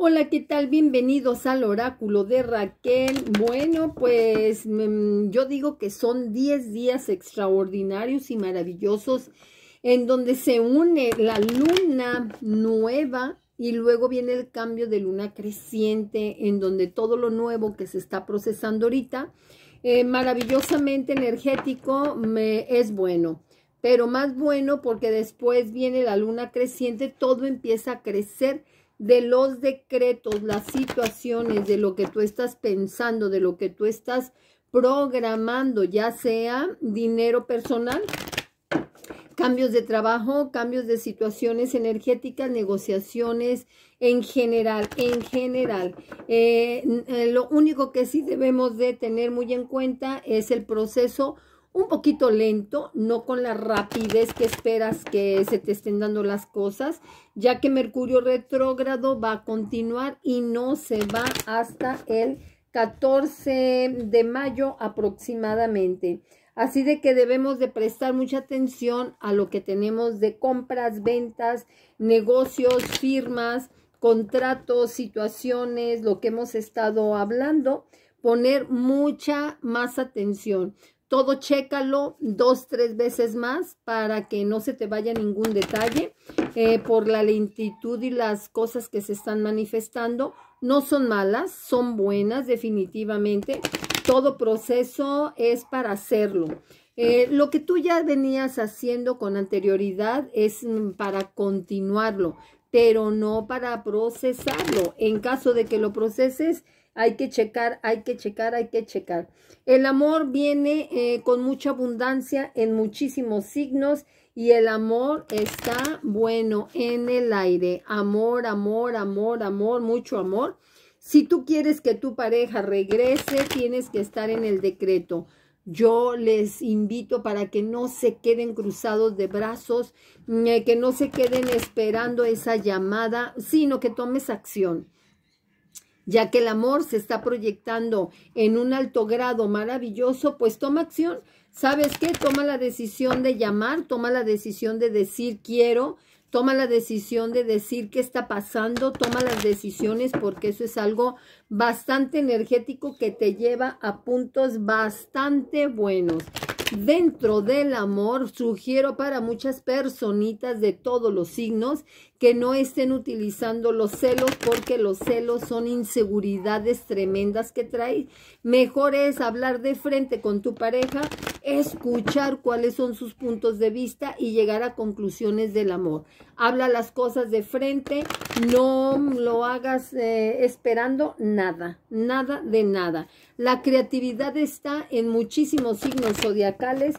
Hola, ¿qué tal? Bienvenidos al oráculo de Raquel. Bueno, pues mm, yo digo que son 10 días extraordinarios y maravillosos en donde se une la luna nueva y luego viene el cambio de luna creciente en donde todo lo nuevo que se está procesando ahorita, eh, maravillosamente energético, me, es bueno pero más bueno porque después viene la luna creciente, todo empieza a crecer de los decretos, las situaciones, de lo que tú estás pensando, de lo que tú estás programando, ya sea dinero personal, cambios de trabajo, cambios de situaciones energéticas, negociaciones en general, en general. Eh, eh, lo único que sí debemos de tener muy en cuenta es el proceso un poquito lento, no con la rapidez que esperas que se te estén dando las cosas, ya que Mercurio retrógrado va a continuar y no se va hasta el 14 de mayo aproximadamente. Así de que debemos de prestar mucha atención a lo que tenemos de compras, ventas, negocios, firmas, contratos, situaciones, lo que hemos estado hablando, poner mucha más atención. Todo chécalo dos, tres veces más para que no se te vaya ningún detalle. Eh, por la lentitud y las cosas que se están manifestando, no son malas, son buenas definitivamente. Todo proceso es para hacerlo. Eh, lo que tú ya venías haciendo con anterioridad es mm, para continuarlo, pero no para procesarlo. En caso de que lo proceses, hay que checar, hay que checar, hay que checar. El amor viene eh, con mucha abundancia en muchísimos signos y el amor está, bueno, en el aire. Amor, amor, amor, amor, mucho amor. Si tú quieres que tu pareja regrese, tienes que estar en el decreto. Yo les invito para que no se queden cruzados de brazos, eh, que no se queden esperando esa llamada, sino que tomes acción ya que el amor se está proyectando en un alto grado maravilloso, pues toma acción. ¿Sabes qué? Toma la decisión de llamar, toma la decisión de decir quiero, toma la decisión de decir qué está pasando, toma las decisiones porque eso es algo bastante energético que te lleva a puntos bastante buenos. Dentro del amor, sugiero para muchas personitas de todos los signos que no estén utilizando los celos porque los celos son inseguridades tremendas que trae Mejor es hablar de frente con tu pareja, escuchar cuáles son sus puntos de vista y llegar a conclusiones del amor. Habla las cosas de frente, no lo hagas eh, esperando nada, nada de nada. La creatividad está en muchísimos signos zodiacales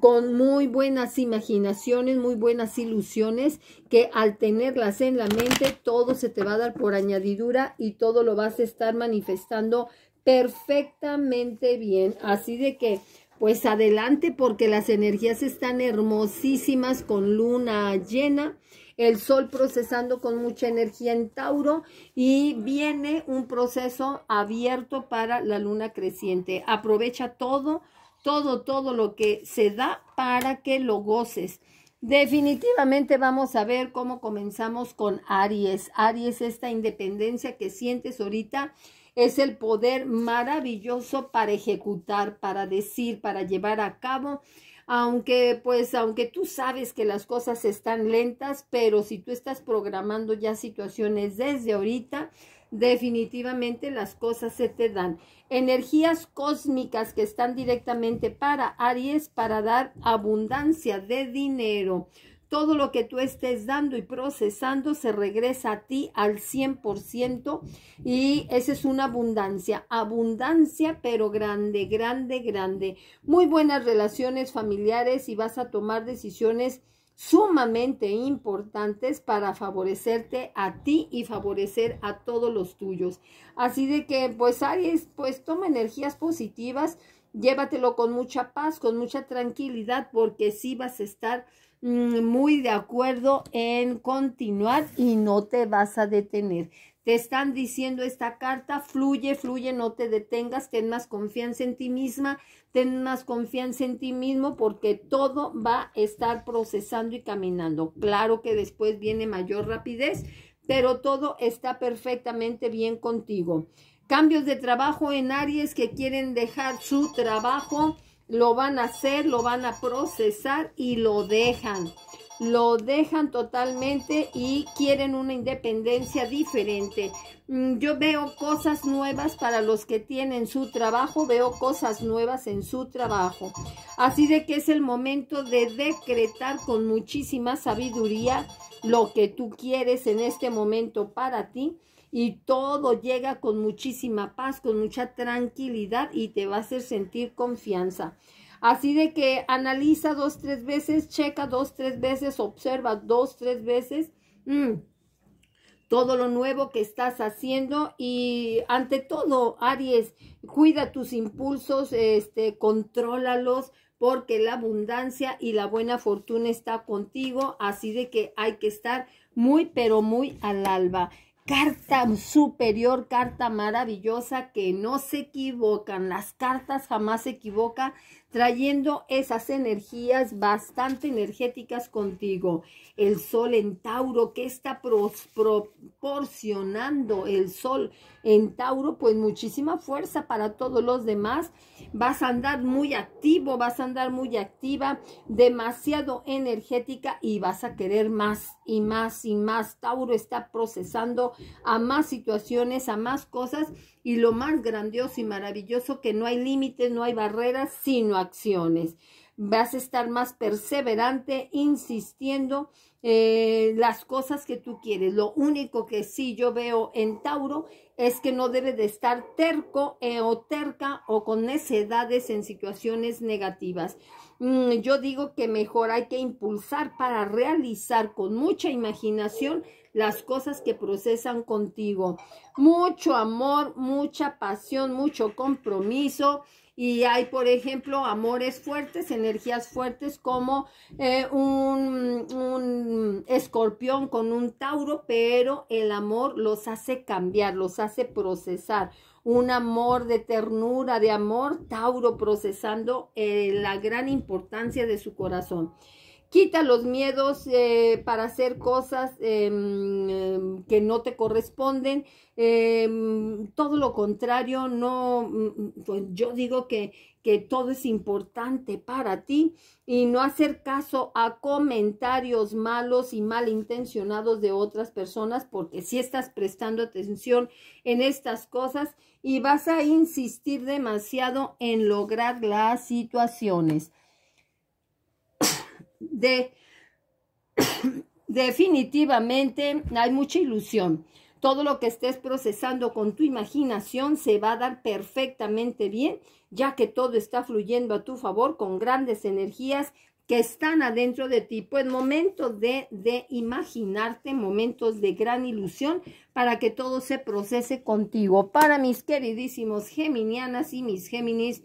con muy buenas imaginaciones, muy buenas ilusiones, que al tenerlas en la mente, todo se te va a dar por añadidura y todo lo vas a estar manifestando perfectamente bien. Así de que, pues adelante, porque las energías están hermosísimas con luna llena el sol procesando con mucha energía en Tauro y viene un proceso abierto para la luna creciente. Aprovecha todo todo, todo lo que se da para que lo goces. Definitivamente vamos a ver cómo comenzamos con Aries. Aries, esta independencia que sientes ahorita es el poder maravilloso para ejecutar, para decir, para llevar a cabo. Aunque, pues, aunque tú sabes que las cosas están lentas, pero si tú estás programando ya situaciones desde ahorita, definitivamente las cosas se te dan. Energías cósmicas que están directamente para Aries para dar abundancia de dinero. Todo lo que tú estés dando y procesando se regresa a ti al 100% y esa es una abundancia, abundancia pero grande, grande, grande. Muy buenas relaciones familiares y vas a tomar decisiones sumamente importantes para favorecerte a ti y favorecer a todos los tuyos. Así de que, pues Aries, pues toma energías positivas, llévatelo con mucha paz, con mucha tranquilidad, porque sí vas a estar mm, muy de acuerdo en continuar y no te vas a detener. Te están diciendo esta carta, fluye, fluye, no te detengas, ten más confianza en ti misma, ten más confianza en ti mismo porque todo va a estar procesando y caminando. Claro que después viene mayor rapidez, pero todo está perfectamente bien contigo. Cambios de trabajo en Aries que quieren dejar su trabajo, lo van a hacer, lo van a procesar y lo dejan lo dejan totalmente y quieren una independencia diferente. Mm, yo veo cosas nuevas para los que tienen su trabajo, veo cosas nuevas en su trabajo. Así de que es el momento de decretar con muchísima sabiduría lo que tú quieres en este momento para ti y todo llega con muchísima paz, con mucha tranquilidad y te va a hacer sentir confianza. Así de que analiza dos, tres veces, checa dos, tres veces, observa dos, tres veces. Mm, todo lo nuevo que estás haciendo y ante todo, Aries, cuida tus impulsos, este, contrólalos, porque la abundancia y la buena fortuna está contigo, así de que hay que estar muy, pero muy al alba. Carta superior, carta maravillosa, que no se equivocan, las cartas jamás se equivocan, trayendo esas energías bastante energéticas contigo. El sol en Tauro que está proporcionando el sol en Tauro, pues muchísima fuerza para todos los demás. Vas a andar muy activo, vas a andar muy activa, demasiado energética y vas a querer más y más y más. Tauro está procesando a más situaciones, a más cosas y lo más grandioso y maravilloso que no hay límites, no hay barreras, sino acciones vas a estar más perseverante, insistiendo en eh, las cosas que tú quieres. Lo único que sí yo veo en Tauro es que no debe de estar terco eh, o terca o con necedades en situaciones negativas. Mm, yo digo que mejor hay que impulsar para realizar con mucha imaginación las cosas que procesan contigo. Mucho amor, mucha pasión, mucho compromiso y hay, por ejemplo, amores fuertes, energías fuertes como eh, un, escorpión con un tauro, pero el amor los hace cambiar, los hace procesar un amor de ternura, de amor, Tauro procesando eh, la gran importancia de su corazón. Quita los miedos eh, para hacer cosas em, em, que no te corresponden. Em, todo lo contrario, no, mm, pues, yo digo que, todo es importante para ti y no hacer caso a comentarios malos y malintencionados de otras personas porque si estás prestando atención en estas cosas y vas a insistir demasiado en lograr las situaciones de, definitivamente hay mucha ilusión. Todo lo que estés procesando con tu imaginación se va a dar perfectamente bien, ya que todo está fluyendo a tu favor con grandes energías que están adentro de ti. Pues momento de, de imaginarte, momentos de gran ilusión para que todo se procese contigo. Para mis queridísimos geminianas y mis géminis,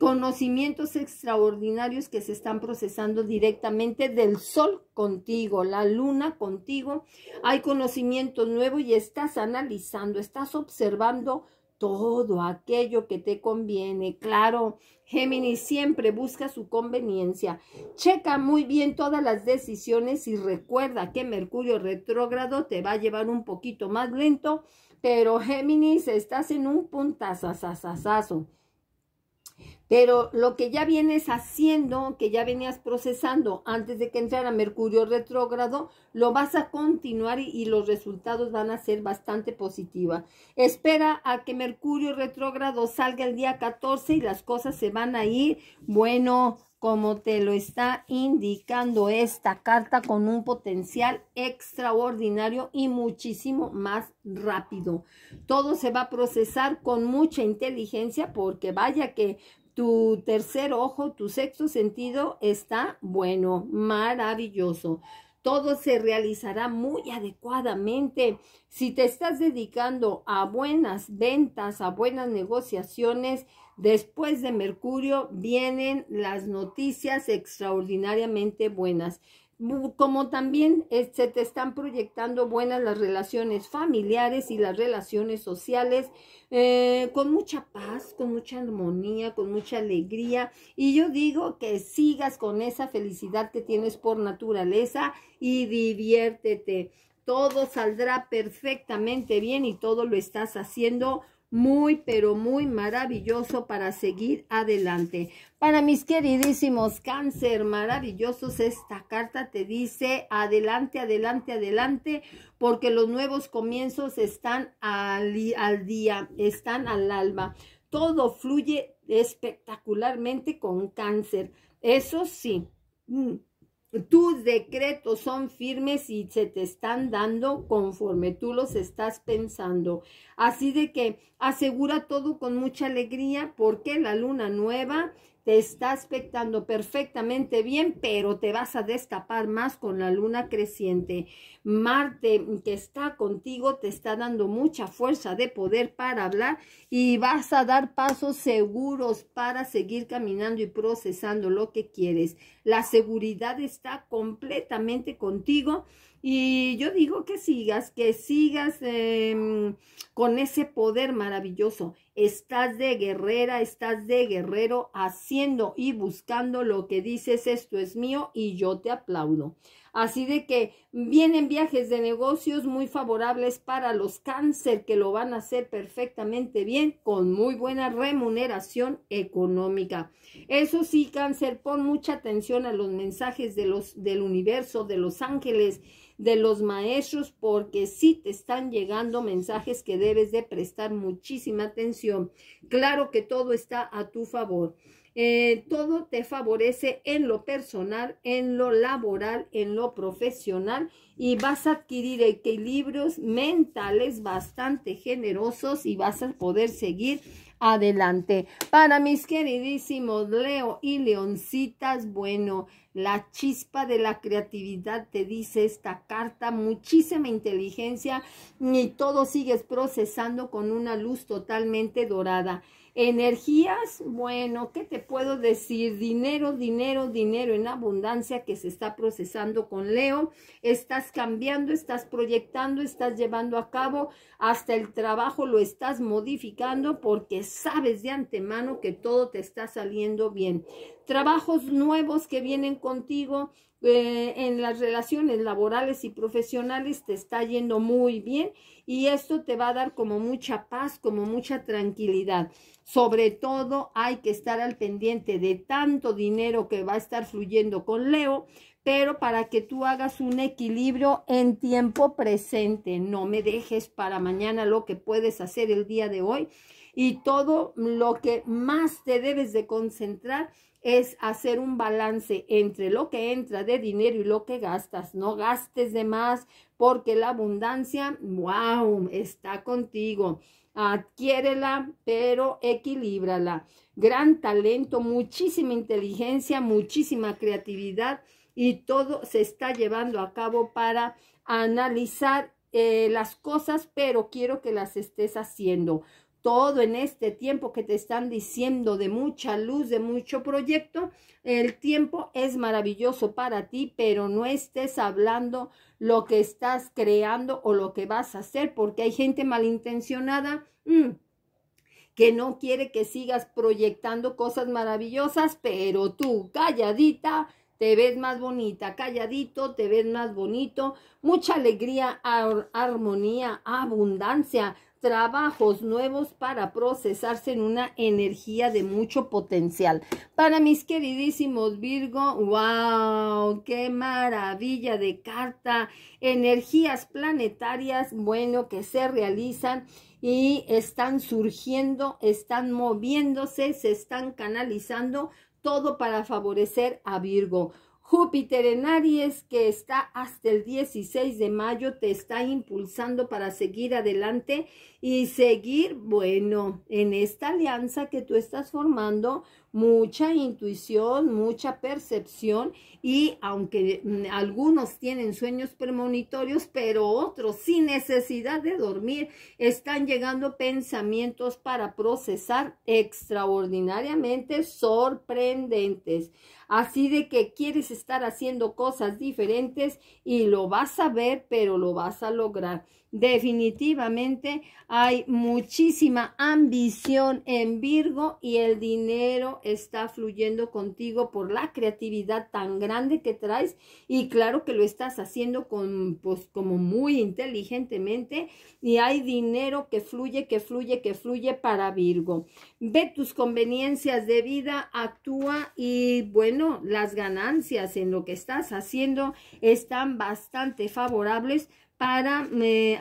conocimientos extraordinarios que se están procesando directamente del sol contigo, la luna contigo. Hay conocimiento nuevo y estás analizando, estás observando todo aquello que te conviene. Claro, Géminis siempre busca su conveniencia. Checa muy bien todas las decisiones y recuerda que Mercurio retrógrado te va a llevar un poquito más lento, pero Géminis estás en un puntazo. Pero lo que ya vienes haciendo, que ya venías procesando antes de que entrara Mercurio retrógrado, lo vas a continuar y, los resultados van a ser bastante positivos. Espera a que Mercurio retrógrado salga el día 14 y las cosas se van a ir, bueno, como te lo está indicando esta carta, con un potencial extraordinario y muchísimo más rápido. Todo se va a procesar con mucha inteligencia porque vaya que tu tercer ojo, tu sexto sentido está bueno, maravilloso. Todo se realizará muy adecuadamente. Si te estás dedicando a buenas ventas, a buenas negociaciones, después de Mercurio vienen las noticias extraordinariamente buenas como también eh, se te están proyectando buenas las relaciones familiares y las relaciones sociales, eh, con mucha paz, con mucha armonía, con mucha alegría. Y yo digo que sigas con esa felicidad que tienes por naturaleza y diviértete. Todo saldrá perfectamente bien y todo lo estás haciendo muy, pero muy maravilloso para seguir adelante. Para mis queridísimos cáncer maravillosos, esta carta te dice adelante, adelante, adelante, porque los nuevos comienzos están al, día, están al alma. Todo fluye espectacularmente con cáncer. Eso sí. Mm, tus decretos son firmes y se te están dando conforme tú los estás pensando. Así de que asegura todo con mucha alegría porque la luna nueva te está aspectando perfectamente bien, pero te vas a destapar más con la luna creciente. Marte que está contigo te está dando mucha fuerza de poder para hablar y vas a dar pasos seguros para seguir caminando y procesando lo que quieres. La seguridad está completamente contigo. Y yo digo que sigas, que sigas em, con ese poder maravilloso. Estás de guerrera, estás de guerrero haciendo y buscando lo que dices, esto es mío y yo te aplaudo. Así de que vienen viajes de negocios muy favorables para los cáncer que lo van a hacer perfectamente bien con muy buena remuneración económica. Eso sí, cáncer, pon mucha atención a los mensajes de los, del universo, de los ángeles de los maestros porque sí te están llegando mensajes que debes de prestar muchísima atención. Claro que todo está a tu favor. Eh, todo te favorece en lo personal, en lo laboral, en lo profesional y vas a adquirir equilibrios mentales bastante generosos y vas a poder seguir adelante. Para mis queridísimos Leo y Leoncitas, bueno, la chispa de la creatividad te dice esta carta, muchísima inteligencia y todo sigues procesando con una luz totalmente dorada. Energías, bueno, ¿qué te puedo decir? Dinero, dinero, dinero en abundancia que se está procesando con Leo. Estás cambiando, estás proyectando, estás llevando a cabo, hasta el trabajo lo estás modificando porque sabes de antemano que todo te está saliendo bien trabajos nuevos que vienen contigo eh, en las relaciones laborales y profesionales, te está yendo muy bien y esto te va a dar como mucha paz, como mucha tranquilidad. Sobre todo hay que estar al pendiente de tanto dinero que va a estar fluyendo con Leo pero para que tú hagas un equilibrio en tiempo presente. No me dejes para mañana lo que puedes hacer el día de hoy. Y todo lo que más te debes de concentrar es hacer un balance entre lo que entra de dinero y lo que gastas. No gastes de más porque la abundancia, wow, está contigo. Adquiérela, pero equilíbrala. Gran talento, muchísima inteligencia, muchísima creatividad y todo se está llevando a cabo para analizar eh, las cosas, pero quiero que las estés haciendo. Todo en este tiempo que te están diciendo de mucha luz, de mucho proyecto, el tiempo es maravilloso para ti, pero no estés hablando lo que estás creando o lo que vas a hacer, porque hay gente malintencionada. Mm, que no quiere que sigas proyectando cosas maravillosas, pero tú calladita te ves más bonita, calladito, te ves más bonito, mucha alegría, armonía, abundancia, trabajos nuevos para procesarse en una energía de mucho potencial. Para mis queridísimos Virgo, wow, qué maravilla de carta, energías planetarias, bueno, que se realizan y están surgiendo, están moviéndose, se están canalizando todo para favorecer a Virgo. Júpiter en Aries, que está hasta el 16 de mayo, te está impulsando para seguir adelante y seguir, bueno, en esta alianza que tú estás formando mucha intuición, mucha percepción y aunque mm, algunos tienen sueños premonitorios, pero otros sin necesidad de dormir, están llegando pensamientos para procesar extraordinariamente sorprendentes. Así de que quieres estar haciendo cosas diferentes y lo vas a ver, pero lo vas a lograr. Definitivamente hay muchísima ambición en Virgo y el dinero está fluyendo contigo por la creatividad tan grande que traes y claro que lo estás haciendo con, pues, como muy inteligentemente y hay dinero que fluye, que fluye, que fluye para Virgo. Ve tus conveniencias de vida, actúa y bueno, las ganancias en lo que estás haciendo están bastante favorables para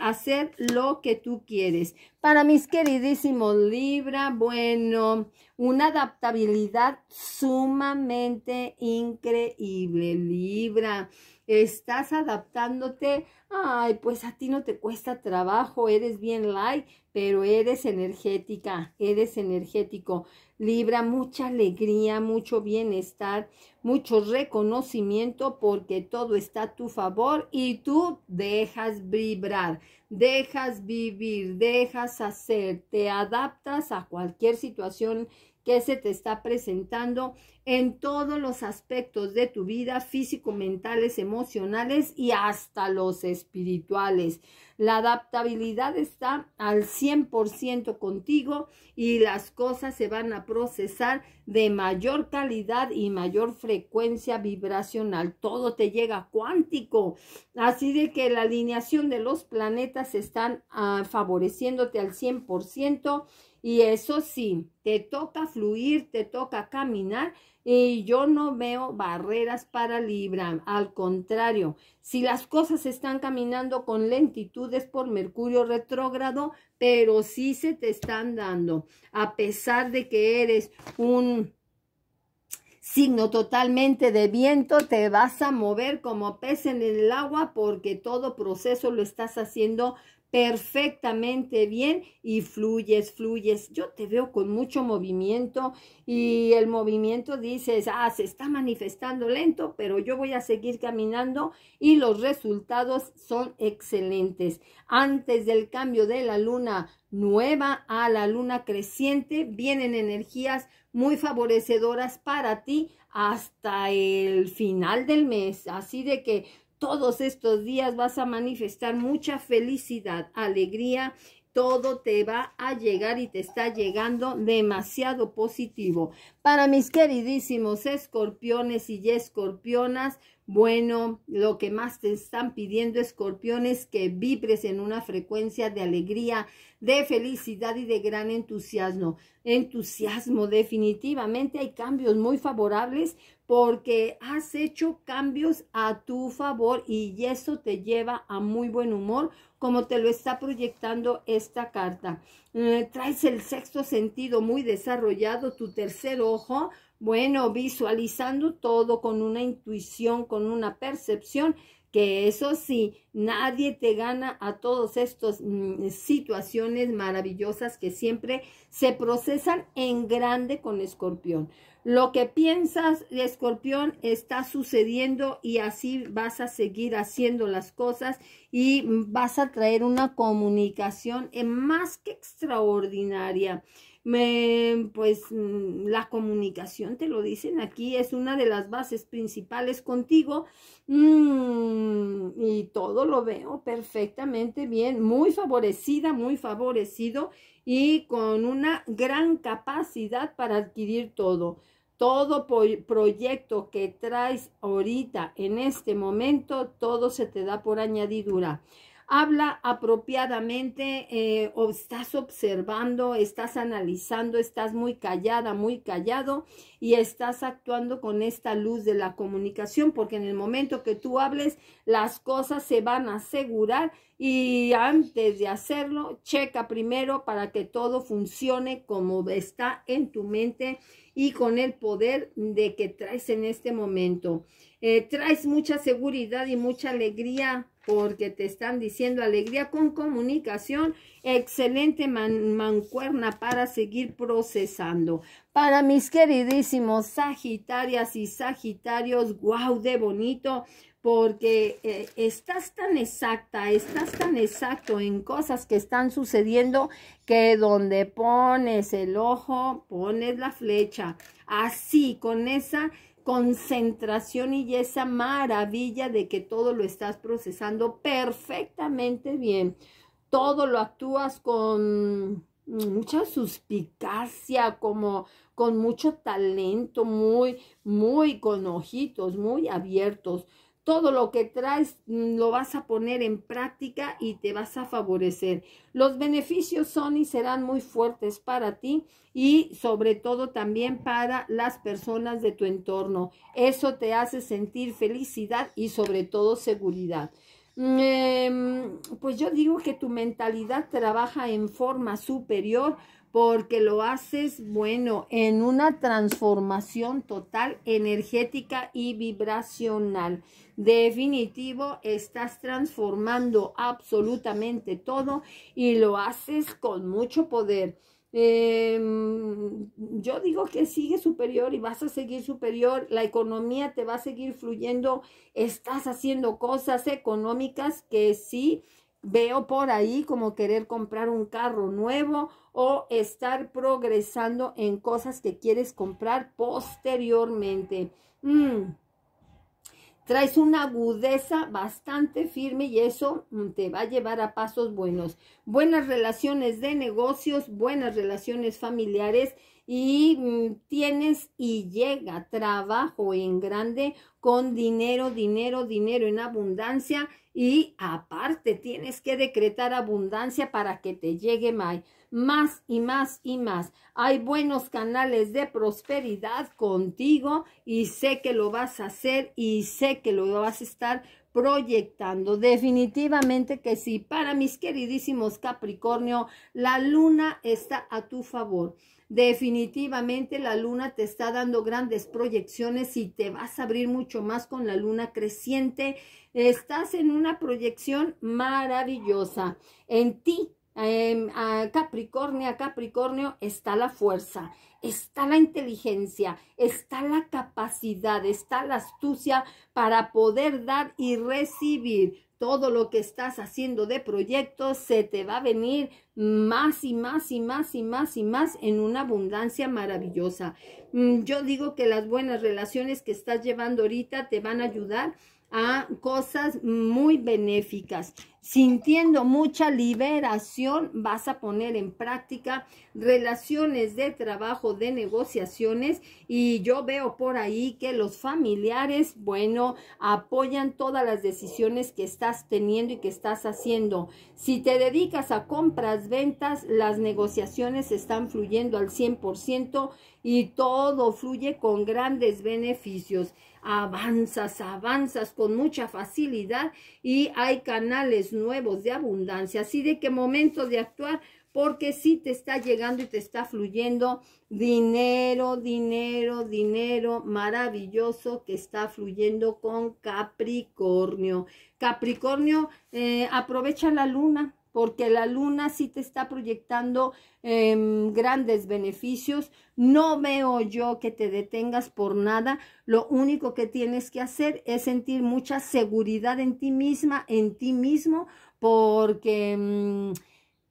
hacer lo que tú quieres. Para mis queridísimos Libra, bueno, una adaptabilidad sumamente increíble, Libra estás adaptándote, ay, pues a ti no te cuesta trabajo, eres bien light, pero eres energética, eres energético. Libra, mucha alegría, mucho bienestar, mucho reconocimiento porque todo está a tu favor y tú dejas vibrar, dejas vivir, dejas hacer, te adaptas a cualquier situación que se te está presentando en todos los aspectos de tu vida, físico, mentales, emocionales y hasta los espirituales. La adaptabilidad está al 100% contigo y las cosas se van a procesar de mayor calidad y mayor frecuencia vibracional. Todo te llega cuántico. Así de que la alineación de los planetas están ah, favoreciéndote al 100% y eso sí, te toca fluir, te toca caminar y yo no veo barreras para Libra. Al contrario, si las cosas están caminando con es por Mercurio retrógrado, pero sí se te están dando, a pesar de que eres un signo totalmente de viento, te vas a mover como pez en el agua porque todo proceso lo estás haciendo perfectamente bien y fluyes, fluyes. Yo te veo con mucho movimiento y el movimiento dices, ah, se está manifestando lento, pero yo voy a seguir caminando y los resultados son excelentes. Antes del cambio de la luna nueva a la luna creciente, vienen energías muy favorecedoras para ti hasta el final del mes. Así de que todos estos días vas a manifestar mucha felicidad, alegría todo te va a llegar y te está llegando demasiado positivo. Para mis queridísimos escorpiones y escorpionas, bueno, lo que más te están pidiendo, escorpiones, que vibres en una frecuencia de alegría, de felicidad y de gran entusiasmo. Entusiasmo, definitivamente hay cambios muy favorables porque has hecho cambios a tu favor y eso te lleva a muy buen humor como te lo está proyectando esta carta. Eh, traes el sexto sentido muy desarrollado, tu tercer ojo, bueno, visualizando todo con una intuición, con una percepción que eso sí, nadie te gana a todas estas mm, situaciones maravillosas que siempre se procesan en grande con escorpión. Lo que piensas de escorpión está sucediendo y así vas a seguir haciendo las cosas y vas a traer una comunicación más que extraordinaria pues mm, la comunicación, te lo dicen aquí, es una de las bases principales contigo. Mm, y todo lo veo perfectamente bien, muy favorecida, muy favorecido y con una gran capacidad para adquirir todo. Todo proyecto que traes ahorita, en este momento, todo se te da por añadidura habla apropiadamente eh, o estás observando, estás analizando, estás muy callada, muy callado y estás actuando con esta luz de la comunicación, porque en el momento que tú hables, las cosas se van a asegurar y antes de hacerlo, checa primero para que todo funcione como está en tu mente y con el poder de que traes en este momento. Eh, traes mucha seguridad y mucha alegría porque te están diciendo alegría con comunicación, excelente mancuerna para seguir procesando. Para mis queridísimos Sagitarias y Sagitarios, wow, de bonito, porque eh, estás tan exacta, estás tan exacto en cosas que están sucediendo que donde pones el ojo, pones la flecha. Así, con esa concentración y esa maravilla de que todo lo estás procesando perfectamente bien. Todo lo actúas con mucha suspicacia, como con mucho talento, muy, muy con ojitos, muy abiertos. Todo lo que traes mm, lo vas a poner en práctica y te vas a favorecer. Los beneficios son y serán muy fuertes para ti y sobre todo también para las personas de tu entorno. Eso te hace sentir felicidad y sobre todo seguridad. Em, pues yo digo que tu mentalidad trabaja en forma superior porque lo haces, bueno, en una transformación total energética y vibracional. Definitivo, estás transformando absolutamente todo y lo haces con mucho poder. Em, yo digo que sigue superior y vas a seguir superior, la economía te va a seguir fluyendo, estás haciendo cosas económicas que sí veo por ahí como querer comprar un carro nuevo o estar progresando en cosas que quieres comprar posteriormente. Mm traes una agudeza bastante firme y eso mm, te va a llevar a pasos buenos. Buenas relaciones de negocios, buenas relaciones familiares y mm, tienes y llega trabajo en grande con dinero, dinero, dinero en abundancia y aparte tienes que decretar abundancia para que te llegue más más y más y más. Hay buenos canales de prosperidad contigo y sé que lo vas a hacer y sé que lo vas a estar proyectando. Definitivamente que sí. Para mis queridísimos Capricornio, la luna está a tu favor. Definitivamente la luna te está dando grandes proyecciones y te vas a abrir mucho más con la luna creciente. Estás en una proyección maravillosa. En ti Em, Capricornio, Capricornio está la fuerza, está la inteligencia, está la capacidad, está la astucia para poder dar y recibir todo lo que estás haciendo de proyectos se te va a venir más y más y más y más y más en una abundancia maravillosa. Mm, yo digo que las buenas relaciones que estás llevando ahorita te van a ayudar a cosas muy benéficas. Sintiendo mucha liberación, vas a poner en práctica relaciones de trabajo, de negociaciones y yo veo por ahí que los familiares, bueno, apoyan todas las decisiones que estás teniendo y que estás haciendo. Si te dedicas a compras, ventas, las negociaciones están fluyendo al 100% y todo fluye con grandes beneficios avanzas, avanzas con mucha facilidad y hay canales nuevos de abundancia. Así de que momento de actuar porque sí te está llegando y te está fluyendo dinero, dinero, dinero maravilloso que está fluyendo con Capricornio. Capricornio, eh, aprovecha la luna, porque la luna sí te está proyectando em, grandes beneficios. No veo yo que te detengas por nada. Lo único que tienes que hacer es sentir mucha seguridad en ti misma, en ti mismo, porque em,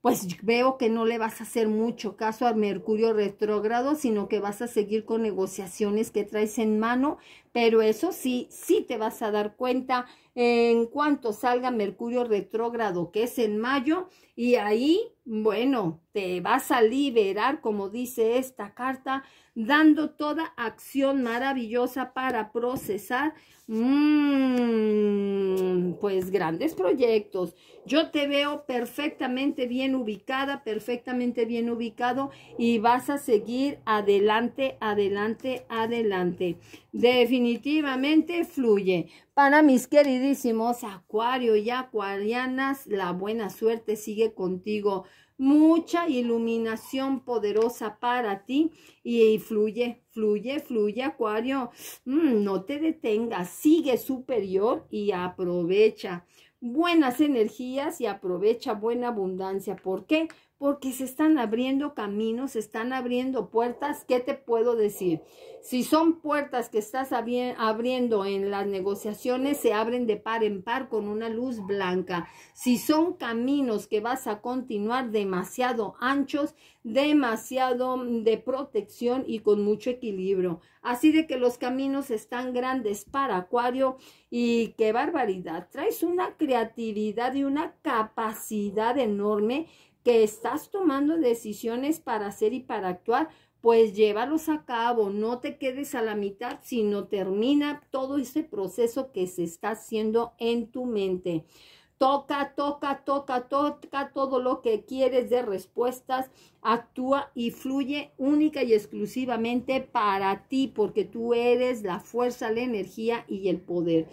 pues veo que no le vas a hacer mucho caso a Mercurio retrógrado, sino que vas a seguir con negociaciones que traes en mano, pero eso sí, sí te vas a dar cuenta en cuanto salga Mercurio retrógrado, que es en mayo, y ahí, bueno, te vas a liberar, como dice esta carta, dando toda acción maravillosa para procesar, mm, pues, grandes proyectos. Yo te veo perfectamente bien ubicada, perfectamente bien ubicado, y vas a seguir adelante, adelante, adelante definitivamente fluye. Para mis queridísimos acuario y acuarianas, la buena suerte sigue contigo. Mucha iluminación poderosa para ti y, fluye, fluye, fluye, acuario. Mm, no te detengas, sigue superior y aprovecha buenas energías y aprovecha buena abundancia. ¿Por qué? porque se están abriendo caminos, se están abriendo puertas. ¿Qué te puedo decir? Si son puertas que estás abriendo en las negociaciones, se abren de par en par con una luz blanca. Si son caminos que vas a continuar demasiado anchos, demasiado mm, de protección y con mucho equilibrio. Así de que los caminos están grandes para Acuario y qué barbaridad. Traes una creatividad y una capacidad enorme estás tomando decisiones para hacer y para actuar, pues llévalos a cabo, no te quedes a la mitad, sino termina todo ese proceso que se está haciendo en tu mente. Toca, toca, toca, toca todo lo que quieres de respuestas, actúa y fluye única y exclusivamente para ti, porque tú eres la fuerza, la energía y el poder.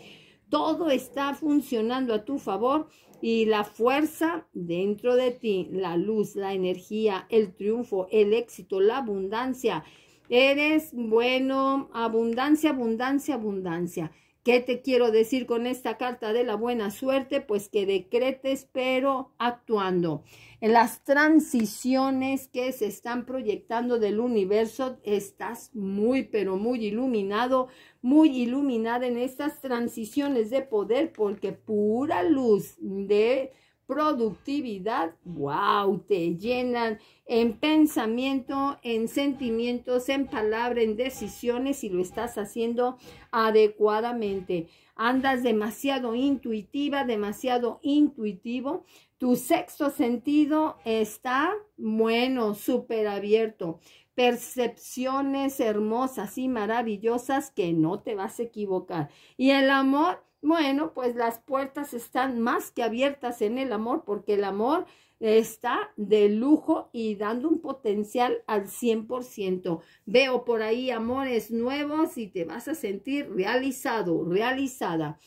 Todo está funcionando a tu favor y la fuerza dentro de ti, la luz, la energía, el triunfo, el éxito, la abundancia. Eres bueno, abundancia, abundancia, abundancia. ¿Qué te quiero decir con esta carta de la buena suerte? Pues que decretes, pero actuando. En las transiciones que se están proyectando del universo, estás muy, pero muy iluminado, muy iluminada en estas transiciones de poder, porque pura luz de productividad, wow, te llenan en pensamiento, en sentimientos, en palabra, en decisiones y lo estás haciendo adecuadamente. Andas demasiado intuitiva, demasiado intuitivo. Tu sexto sentido está, bueno, súper abierto. Percepciones hermosas y maravillosas que no te vas a equivocar. Y el amor bueno, pues las puertas están más que abiertas en el amor porque el amor está de lujo y dando un potencial al 100%. Veo por ahí amores nuevos y te vas a sentir realizado, realizada.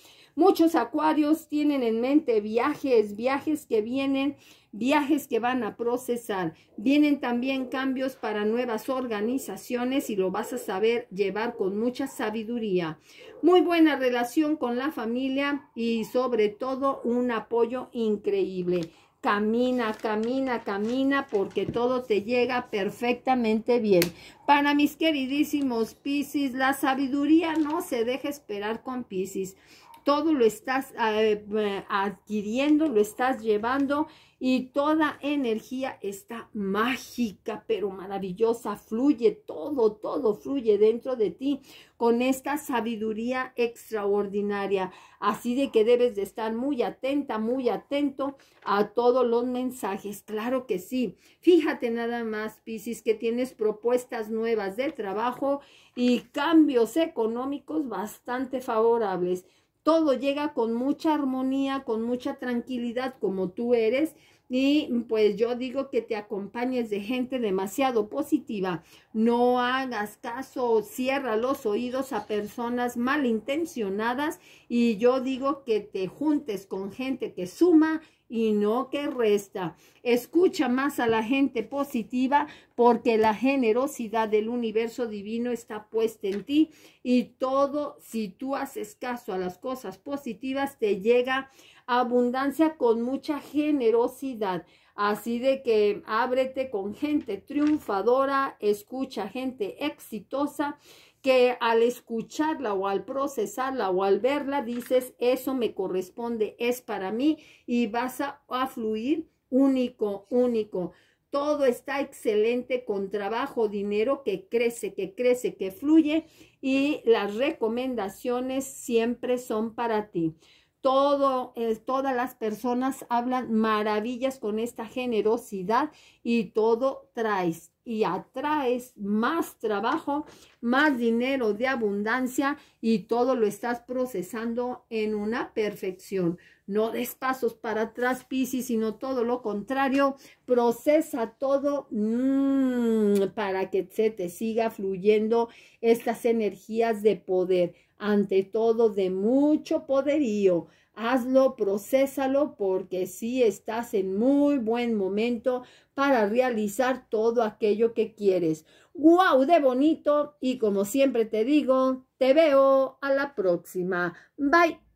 Muchos acuarios tienen en mente viajes, viajes que vienen, viajes que van a procesar. Vienen también cambios para nuevas organizaciones y lo vas a saber llevar con mucha sabiduría. Muy buena relación con la familia y sobre todo un apoyo increíble. Camina, camina, camina porque todo te llega perfectamente bien. Para mis queridísimos Piscis, la sabiduría no se deja esperar con Piscis todo lo estás eh, eh, adquiriendo, lo estás llevando y toda energía está mágica, pero maravillosa, fluye todo, todo fluye dentro de ti con esta sabiduría extraordinaria. Así de que debes de estar muy atenta, muy atento a todos los mensajes. Claro que sí. Fíjate nada más, Piscis, que tienes propuestas nuevas de trabajo y cambios económicos bastante favorables todo llega con mucha armonía, con mucha tranquilidad como tú eres. Y pues yo digo que te acompañes de gente demasiado positiva. No hagas caso, cierra los oídos a personas malintencionadas y yo digo que te juntes con gente que suma y no que resta. Escucha más a la gente positiva porque la generosidad del universo divino está puesta en ti y todo, si tú haces caso a las cosas positivas, te llega abundancia con mucha generosidad. Así de que ábrete con gente triunfadora, escucha gente exitosa que al escucharla o al procesarla o al verla dices, eso me corresponde, es para mí y vas a, fluir único, único. Todo está excelente con trabajo, dinero que crece, que crece, que fluye y las recomendaciones siempre son para ti. Todo, eh, todas las personas hablan maravillas con esta generosidad y todo traes, y atraes más trabajo, más dinero de abundancia y todo lo estás procesando en una perfección. No des pasos para atrás, Pisces, sino todo lo contrario. Procesa todo mm, para que se te siga fluyendo estas energías de poder, ante todo de mucho poderío hazlo, procésalo, porque sí estás en muy buen momento para realizar todo aquello que quieres. ¡Guau! De bonito. Y como siempre te digo, te veo a la próxima. Bye.